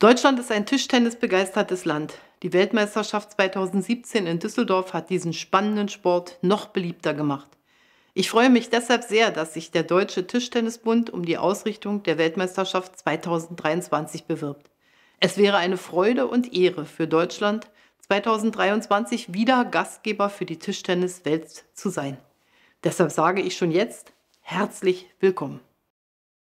Deutschland ist ein Tischtennis-begeistertes Land. Die Weltmeisterschaft 2017 in Düsseldorf hat diesen spannenden Sport noch beliebter gemacht. Ich freue mich deshalb sehr, dass sich der Deutsche Tischtennisbund um die Ausrichtung der Weltmeisterschaft 2023 bewirbt. Es wäre eine Freude und Ehre für Deutschland, 2023 wieder Gastgeber für die Tischtenniswelt zu sein. Deshalb sage ich schon jetzt herzlich willkommen.